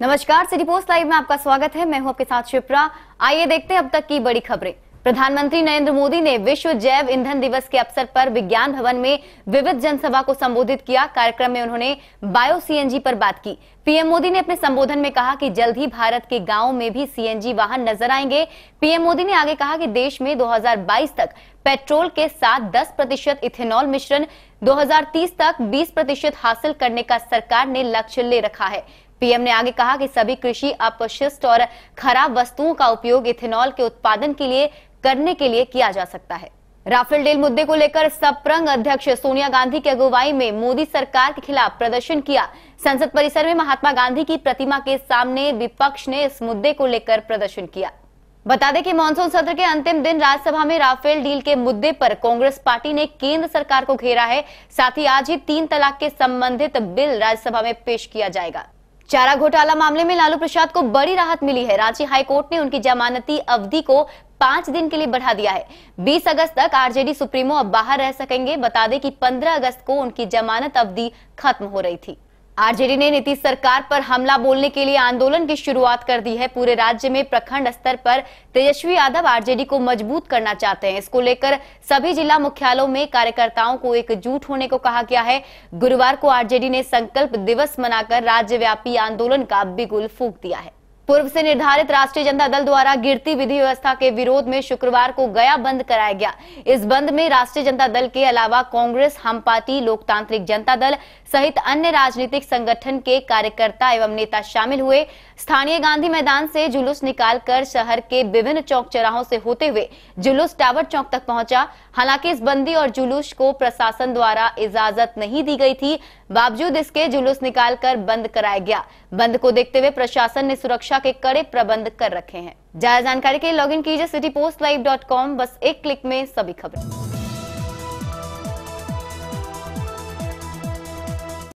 नमस्कार city post live में आपका स्वागत है मैं हूं आपके साथ शिप्रा आइए देखते हैं अब तक की बड़ी खबरें प्रधानमंत्री नरेंद्र मोदी ने विश्व जैव ईंधन दिवस के अवसर पर विज्ञान भवन में विविध जनसभा को संबोधित किया कार्यक्रम में उन्होंने बायो सीएनजी पर बात की पीएम मोदी ने अपने संबोधन में कहा कि जल्द ही भारत के गांवों में भी सीएनजी वाहन नजर आएंगे पीएम मोदी ने आगे कहा कि देश में 2022 तक पेट्रोल के साथ 10 प्रतिशत इथेनॉल मिश्रण 2030 तक 20 प्रतिशत हासिल करने का सरकार ने लक्ष्य ले रखा है पीएम ने आगे कहा कि सभी कृषि अपशिष्ट और खराब वस्तुओं का उपयोग इथेनॉल के उत्पादन के लिए करने के लिए किया जा सकता है राफेल डील मुद्दे को लेकर सप्रंग अध्यक्ष सोनिया गांधी की अगुवाई में मोदी सरकार के खिलाफ प्रदर्शन किया संसद परिसर में महात्मा गांधी की प्रतिमा के सामने विपक्ष ने इस मुद्दे को लेकर प्रदर्शन किया बता दें कि मानसून सत्र के अंतिम दिन राज्यसभा में राफेल डील के मुद्दे पर कांग्रेस पार्टी ने केंद्र सरकार को घेरा है साथ ही आज ही तीन तलाक के संबंधित बिल राज्यसभा में पेश किया जाएगा चारा घोटाला मामले में लालू प्रसाद को बड़ी राहत मिली है रांची हाईकोर्ट ने उनकी जमानती अवधि को पांच दिन के लिए बढ़ा दिया है 20 अगस्त तक आरजेडी सुप्रीमो अब बाहर रह सकेंगे बता दें कि 15 अगस्त को उनकी जमानत अवधि खत्म हो रही थी आरजेडी ने नीतीश सरकार पर हमला बोलने के लिए आंदोलन की शुरुआत कर दी है पूरे राज्य में प्रखंड स्तर पर तेजस्वी यादव आरजेडी को मजबूत करना चाहते हैं इसको लेकर सभी जिला मुख्यालयों में कार्यकर्ताओं को एकजुट होने को कहा गया है गुरुवार को आरजेडी ने संकल्प दिवस मनाकर राज्यव्यापी आंदोलन का बिगुल फूक दिया है पूर्व से निर्धारित राष्ट्रीय जनता दल द्वारा गिरती विधि व्यवस्था के विरोध में शुक्रवार को गया बंद कराया गया इस बंद में राष्ट्रीय जनता दल के अलावा कांग्रेस हम पार्टी लोकतांत्रिक जनता दल सहित अन्य राजनीतिक संगठन के कार्यकर्ता एवं नेता शामिल हुए स्थानीय गांधी मैदान से जुलूस निकालकर शहर के विभिन्न चौक चौराहों से होते हुए जुलूस टावर चौक तक पहुंचा हालांकि इस बंदी और जुलूस को प्रशासन द्वारा इजाजत नहीं दी गई थी बावजूद इसके जुलूस निकालकर बंद कराया गया बंद को देखते हुए प्रशासन ने सुरक्षा के कड़े प्रबंध कर रखे हैं ज्यादा जानकारी के लिए लॉग इन कीजिए city post live dot com बस एक क्लिक में सभी खबरें